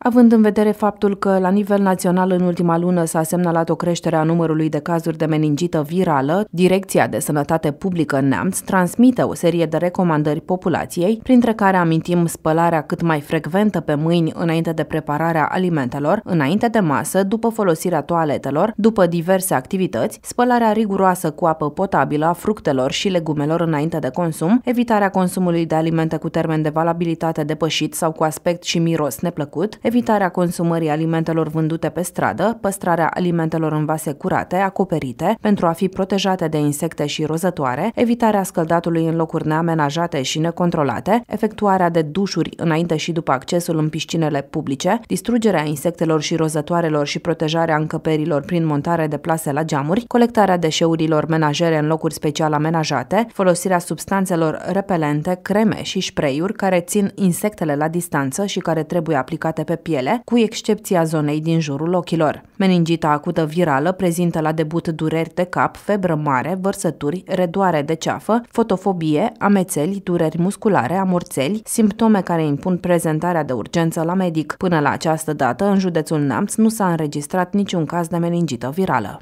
Având în vedere faptul că la nivel național în ultima lună s-a semnalat o creștere a numărului de cazuri de meningită virală, Direcția de Sănătate Publică Neamț transmite o serie de recomandări populației, printre care amintim spălarea cât mai frecventă pe mâini înainte de prepararea alimentelor, înainte de masă, după folosirea toaletelor, după diverse activități, spălarea riguroasă cu apă potabilă a fructelor și legumelor înainte de consum, evitarea consumului de alimente cu termen de valabilitate depășit sau cu aspect și miros neplăcut, evitarea consumării alimentelor vândute pe stradă, păstrarea alimentelor în vase curate, acoperite, pentru a fi protejate de insecte și rozătoare, evitarea scăldatului în locuri neamenajate și necontrolate, efectuarea de dușuri înainte și după accesul în piscinele publice, distrugerea insectelor și rozătoarelor și protejarea încăperilor prin montare de plase la geamuri, colectarea deșeurilor menajere în locuri special amenajate, folosirea substanțelor repelente, creme și spray-uri care țin insectele la distanță și care trebuie aplicate pe piele, cu excepția zonei din jurul ochilor. Meningita acută virală prezintă la debut dureri de cap, febră mare, vărsături, redoare de ceafă, fotofobie, amețeli, dureri musculare, amorțeli, simptome care impun prezentarea de urgență la medic. Până la această dată, în județul Neamț nu s-a înregistrat niciun caz de meningită virală.